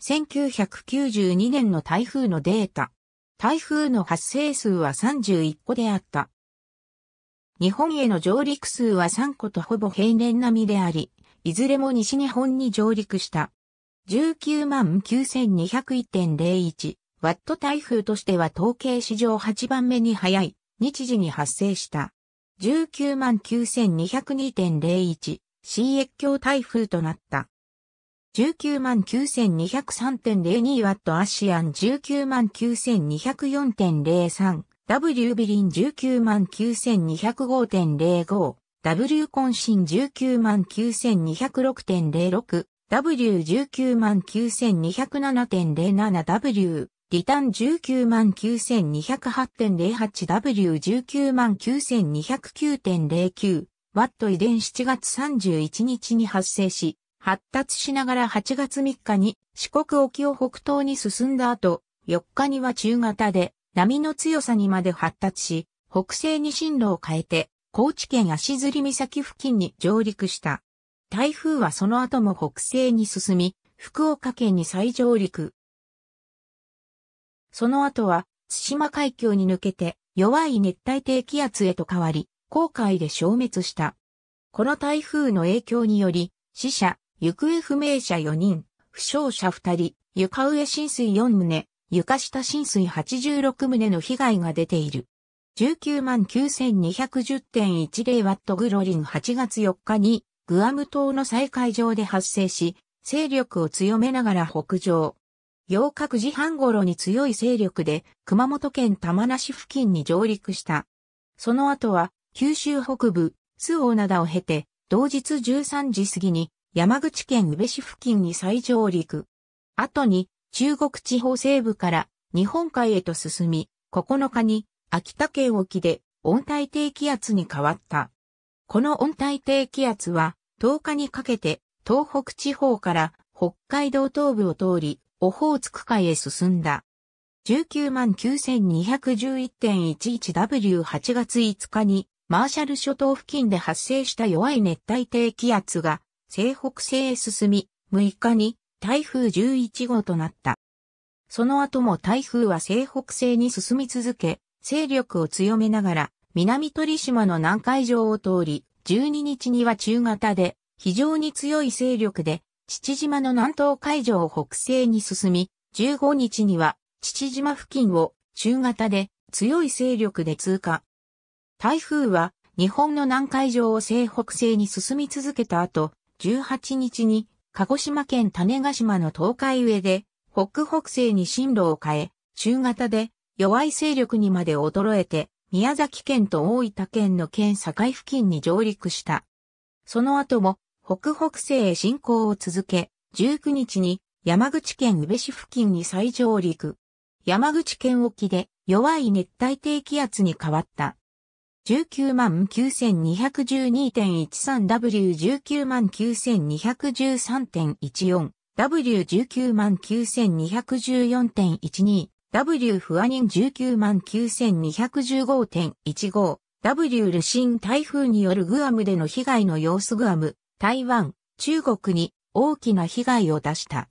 1992年の台風のデータ。台風の発生数は31個であった。日本への上陸数は3個とほぼ平年並みであり、いずれも西日本に上陸した。199,201.01ワット台風としては統計史上8番目に早い日時に発生した。199,202.01新越境台風となった。199,203.02W アシアン199,204.03 W ビリン199,205.05 W 渾身199,206.06 W 199,207.07 W リターン 199,208.08W199,209.09 ワット遺伝7月31日に発生し、発達しながら8月3日に四国沖を北東に進んだ後、4日には中型で波の強さにまで発達し、北西に進路を変えて、高知県足摺岬付近に上陸した。台風はその後も北西に進み、福岡県に再上陸。その後は、津島海峡に抜けて、弱い熱帯低気圧へと変わり、航海で消滅した。この台風の影響により、死者、行方不明者4人、負傷者2人、床上浸水4棟、床下浸水86棟の被害が出ている。199,210.10ワットグロリン8月4日にグアム島の再海上で発生し、勢力を強めながら北上。8日9時半頃に強い勢力で熊本県玉名市付近に上陸した。その後は九州北部、津大灘を経て、同日13時過ぎに山口県宇部市付近に再上陸。後に中国地方西部から日本海へと進み、9日に秋田県沖で温帯低気圧に変わった。この温帯低気圧は10日にかけて東北地方から北海道東部を通り、オホーツク海へ進んだ。199,211.11W8 月5日にマーシャル諸島付近で発生した弱い熱帯低気圧が西北西へ進み、6日に台風11号となった。その後も台風は西北西に進み続け、勢力を強めながら、南鳥島の南海上を通り、12日には中型で、非常に強い勢力で、父島の南東海上を北西に進み、15日には、父島付近を中型で強い勢力で通過。台風は日本の南海上を西北西に進み続けた後、18日に、鹿児島県種ヶ島の東海上で、北北西に進路を変え、中型で弱い勢力にまで衰えて、宮崎県と大分県の県境付近に上陸した。その後も、北北西へ進行を続け、19日に山口県宇部市付近に再上陸。山口県沖で弱い熱帯低気圧に変わった。1 9万9 2 1 2 1 3 w 1 9 9 2 1 3 1 4 W199,214.12 万 W 不安人199,215.15万 W ルシン台風によるグアムでの被害の様子グアム、台湾、中国に大きな被害を出した。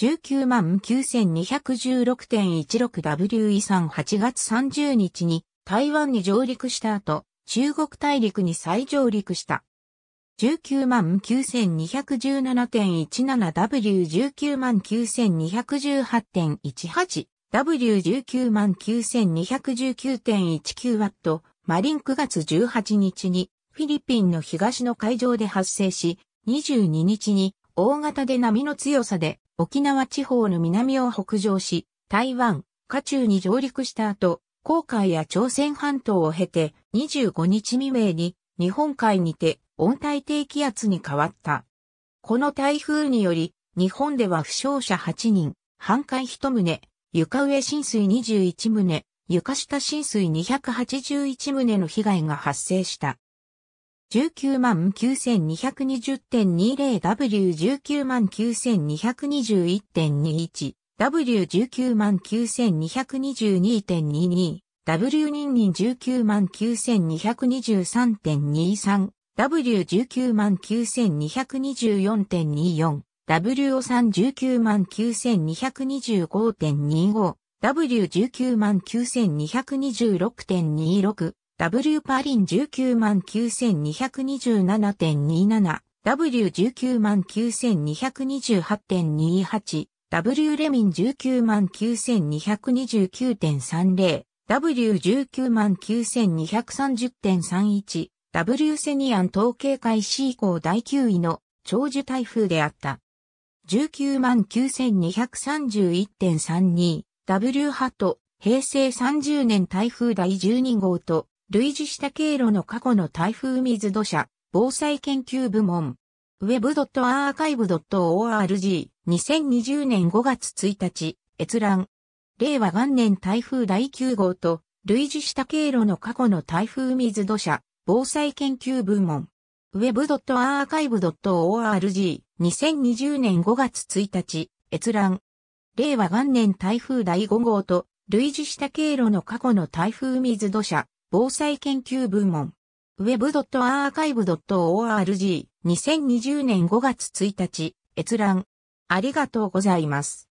199,216.16W 万遺産8月30日に台湾に上陸した後、中国大陸に再上陸した。199,217.17W199,218.18 W199,219.19 マリン9月18日にフィリピンの東の海上で発生し、22日に大型で波の強さで沖縄地方の南を北上し、台湾、下中に上陸した後、航海や朝鮮半島を経て25日未明に日本海にて温帯低気圧に変わった。この台風により日本では負傷者8人、半壊1棟、床上浸水21棟、床下浸水281棟の被害が発生した。199,220.20W19,9221.21 W19 万9222.22、W2 人19万9223.23、W19 万9224.24、W319 万9225.25、W19 万9226.26、W パリン19万9227.27、W19 万9228.28、W レミン199,9229.30、W199,230.31、W セニアン統計開始以降第9位の長寿台風であった。199,231.32、W 波と平成30年台風第12号と類似した経路の過去の台風水土砂防災研究部門 web.archive.org 2020年5月1日閲覧令和元年台風第9号と類似した経路の過去の台風水土砂防災研究部門 web.archive.org 2020年5月1日閲覧令和元年台風第5号と類似した経路の過去の台風水土砂防災研究部門 web.archive.org2020 年5月1日、閲覧。ありがとうございます。